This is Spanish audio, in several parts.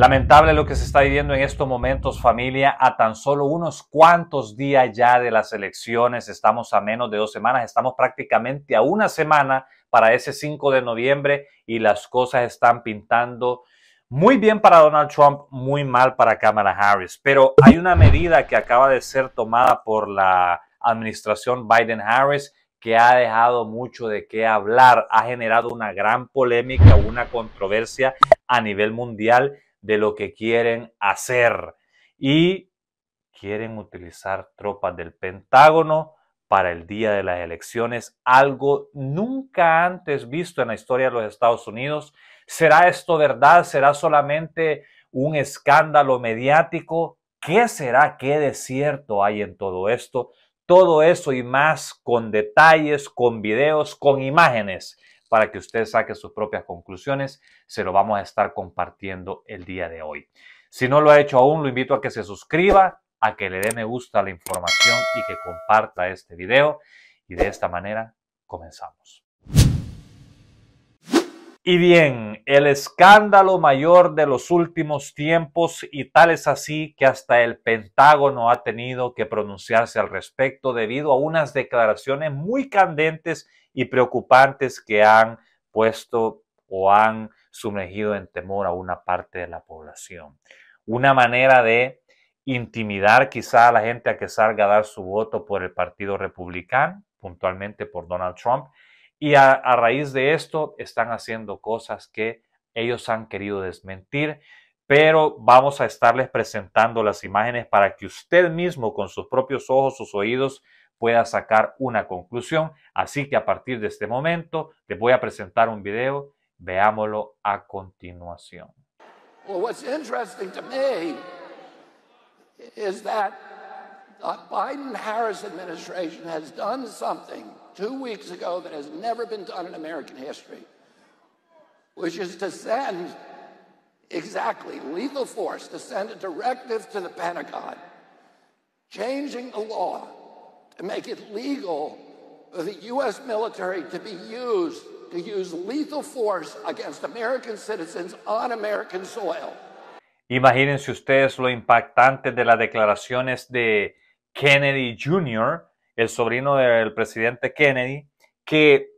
Lamentable lo que se está viviendo en estos momentos, familia. A tan solo unos cuantos días ya de las elecciones, estamos a menos de dos semanas, estamos prácticamente a una semana para ese 5 de noviembre y las cosas están pintando muy bien para Donald Trump, muy mal para Kamala Harris. Pero hay una medida que acaba de ser tomada por la administración Biden-Harris que ha dejado mucho de qué hablar, ha generado una gran polémica, una controversia a nivel mundial de lo que quieren hacer y quieren utilizar tropas del Pentágono para el día de las elecciones, algo nunca antes visto en la historia de los Estados Unidos. ¿Será esto verdad? ¿Será solamente un escándalo mediático? ¿Qué será? ¿Qué desierto hay en todo esto? Todo eso y más con detalles, con videos, con imágenes para que usted saque sus propias conclusiones. Se lo vamos a estar compartiendo el día de hoy. Si no lo ha hecho aún, lo invito a que se suscriba, a que le dé me gusta la información y que comparta este video. Y de esta manera comenzamos. Y bien, el escándalo mayor de los últimos tiempos y tal es así que hasta el Pentágono ha tenido que pronunciarse al respecto debido a unas declaraciones muy candentes y preocupantes que han puesto o han sumergido en temor a una parte de la población. Una manera de intimidar quizá a la gente a que salga a dar su voto por el Partido Republicano, puntualmente por Donald Trump, y a, raíz de esto están haciendo cosas que ellos han querido desmentir, pero vamos a estarles presentando las imágenes para que usted mismo con sus propios ojos, sus oídos, pueda sacar una conclusión. Así que a partir de este momento te voy a presentar un video. Veámoslo a continuación. the uh, Biden Harris administration has done something two weeks ago that has never been done in American history, which is to send exactly lethal force, to send a directive to the Pentagon, changing the law to make it legal for the U.S. military to be used to use lethal force against American citizens on American soil. Imagínense ustedes lo impactante de las declaraciones de Kennedy Jr., el sobrino del presidente Kennedy, que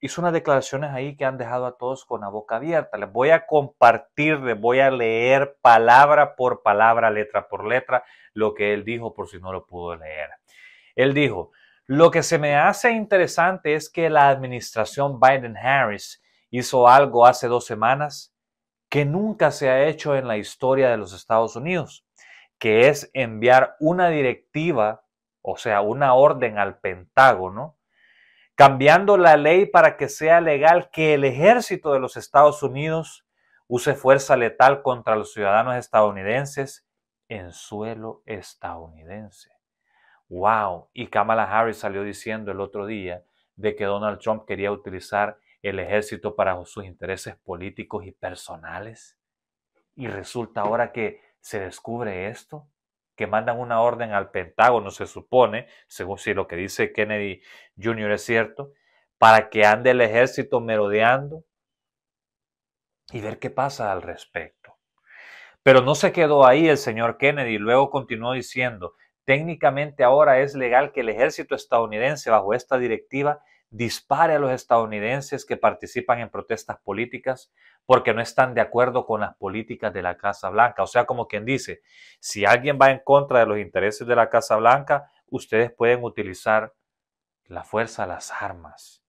hizo unas declaraciones ahí que han dejado a todos con la boca abierta. Les voy a compartir, les voy a leer palabra por palabra, letra por letra, lo que él dijo por si no lo pudo leer. Él dijo, lo que se me hace interesante es que la administración Biden-Harris hizo algo hace dos semanas que nunca se ha hecho en la historia de los Estados Unidos que es enviar una directiva, o sea, una orden al Pentágono, cambiando la ley para que sea legal que el ejército de los Estados Unidos use fuerza letal contra los ciudadanos estadounidenses en suelo estadounidense. ¡Wow! Y Kamala Harris salió diciendo el otro día de que Donald Trump quería utilizar el ejército para sus intereses políticos y personales. Y resulta ahora que se descubre esto, que mandan una orden al Pentágono, se supone, según si lo que dice Kennedy Jr. es cierto, para que ande el ejército merodeando y ver qué pasa al respecto. Pero no se quedó ahí el señor Kennedy, luego continuó diciendo, técnicamente ahora es legal que el ejército estadounidense bajo esta directiva dispare a los estadounidenses que participan en protestas políticas porque no están de acuerdo con las políticas de la Casa Blanca. O sea, como quien dice, si alguien va en contra de los intereses de la Casa Blanca, ustedes pueden utilizar la fuerza, las armas.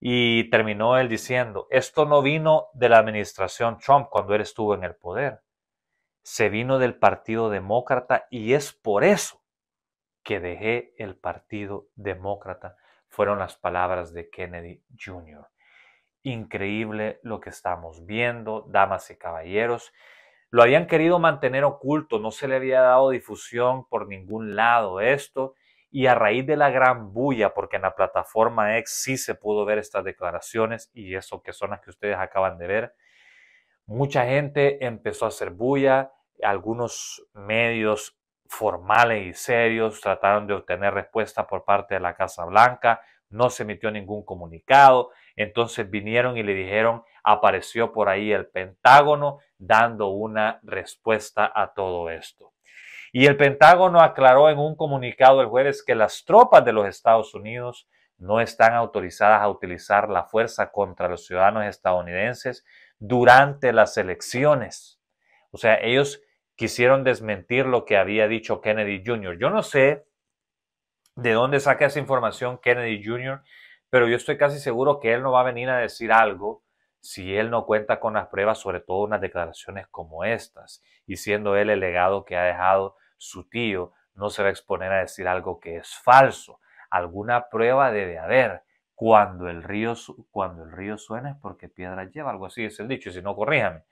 Y terminó él diciendo, esto no vino de la administración Trump cuando él estuvo en el poder, se vino del Partido Demócrata y es por eso que dejé el Partido Demócrata fueron las palabras de Kennedy Jr. Increíble lo que estamos viendo, damas y caballeros. Lo habían querido mantener oculto, no se le había dado difusión por ningún lado esto, y a raíz de la gran bulla, porque en la plataforma X sí se pudo ver estas declaraciones y eso que son las que ustedes acaban de ver, mucha gente empezó a hacer bulla, algunos medios formales y serios, trataron de obtener respuesta por parte de la Casa Blanca, no se emitió ningún comunicado, entonces vinieron y le dijeron, apareció por ahí el Pentágono dando una respuesta a todo esto. Y el Pentágono aclaró en un comunicado el jueves que las tropas de los Estados Unidos no están autorizadas a utilizar la fuerza contra los ciudadanos estadounidenses durante las elecciones. O sea, ellos quisieron desmentir lo que había dicho Kennedy Jr. Yo no sé de dónde saca esa información Kennedy Jr., pero yo estoy casi seguro que él no va a venir a decir algo si él no cuenta con las pruebas, sobre todo unas declaraciones como estas, y siendo él el legado que ha dejado su tío, no se va a exponer a decir algo que es falso. Alguna prueba debe haber. Cuando el río, cuando el río suena es porque piedra lleva, algo así es el dicho, y si no, corríjame.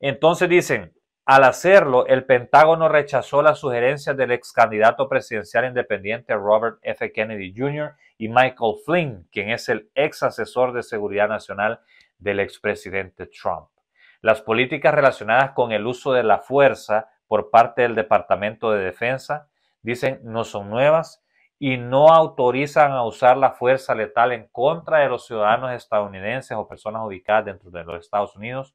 Entonces dicen, al hacerlo, el Pentágono rechazó las sugerencias del ex candidato presidencial independiente Robert F. Kennedy Jr. y Michael Flynn, quien es el ex asesor de seguridad nacional del expresidente Trump. Las políticas relacionadas con el uso de la fuerza por parte del Departamento de Defensa, dicen, no son nuevas y no autorizan a usar la fuerza letal en contra de los ciudadanos estadounidenses o personas ubicadas dentro de los Estados Unidos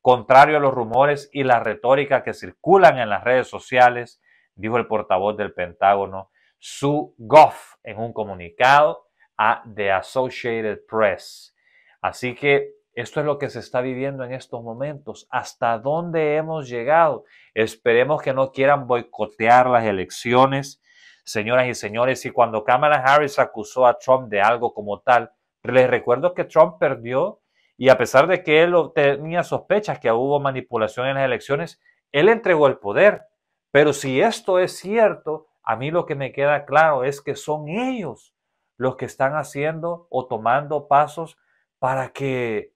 Contrario a los rumores y la retórica que circulan en las redes sociales, dijo el portavoz del Pentágono, Sue Goff, en un comunicado a The Associated Press. Así que esto es lo que se está viviendo en estos momentos. ¿Hasta dónde hemos llegado? Esperemos que no quieran boicotear las elecciones, señoras y señores. Y cuando Kamala Harris acusó a Trump de algo como tal, les recuerdo que Trump perdió y a pesar de que él tenía sospechas que hubo manipulación en las elecciones, él entregó el poder. Pero si esto es cierto, a mí lo que me queda claro es que son ellos los que están haciendo o tomando pasos para que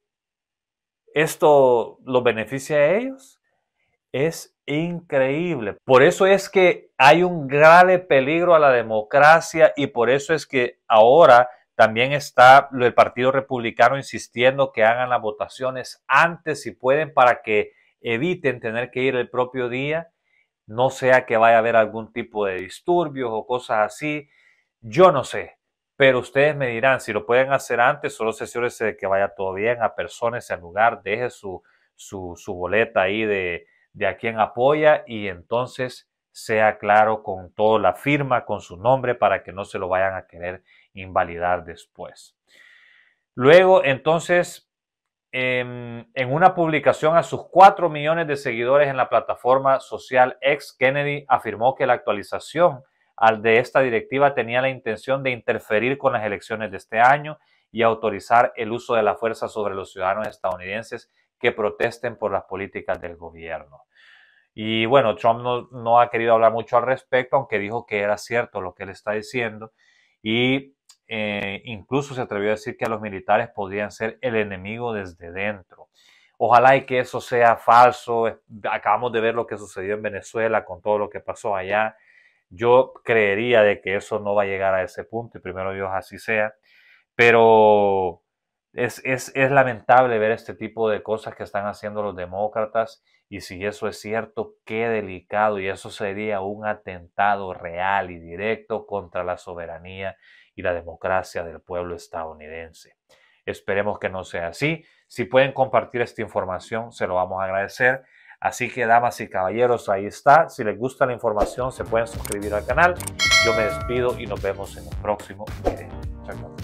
esto lo beneficie a ellos. Es increíble. Por eso es que hay un grave peligro a la democracia y por eso es que ahora también está el Partido Republicano insistiendo que hagan las votaciones antes, si pueden, para que eviten tener que ir el propio día, no sea que vaya a haber algún tipo de disturbios o cosas así. Yo no sé, pero ustedes me dirán si lo pueden hacer antes, solo sesiones de que vaya todo bien, a personas al lugar, deje su, boleta ahí de, a quien apoya y entonces sea claro con toda la firma, con su nombre, para que no se lo vayan a querer invalidar después. Luego, entonces, em, en, una publicación a sus 4 millones de seguidores en la plataforma social ex Kennedy, afirmó que la actualización al de esta directiva tenía la intención de interferir con las elecciones de este año y autorizar el uso de la fuerza sobre los ciudadanos estadounidenses que protesten por las políticas del gobierno. Y bueno, Trump no, no, ha querido hablar mucho al respecto, aunque dijo que era cierto lo que él está diciendo. Y eh, incluso se atrevió a decir que a los militares podían ser el enemigo desde dentro. Ojalá y que eso sea falso. Acabamos de ver lo que sucedió en Venezuela con todo lo que pasó allá. Yo creería de que eso no va a llegar a ese punto y primero Dios así sea. Pero es, es lamentable ver este tipo de cosas que están haciendo los demócratas y si eso es cierto, qué delicado y eso sería un atentado real y directo contra la soberanía y la democracia del pueblo estadounidense. Esperemos que no sea así. Si pueden compartir esta información, se lo vamos a agradecer. Así que, damas y caballeros, ahí está. Si les gusta la información, se pueden suscribir al canal. Yo me despido y nos vemos en el próximo video. Chao.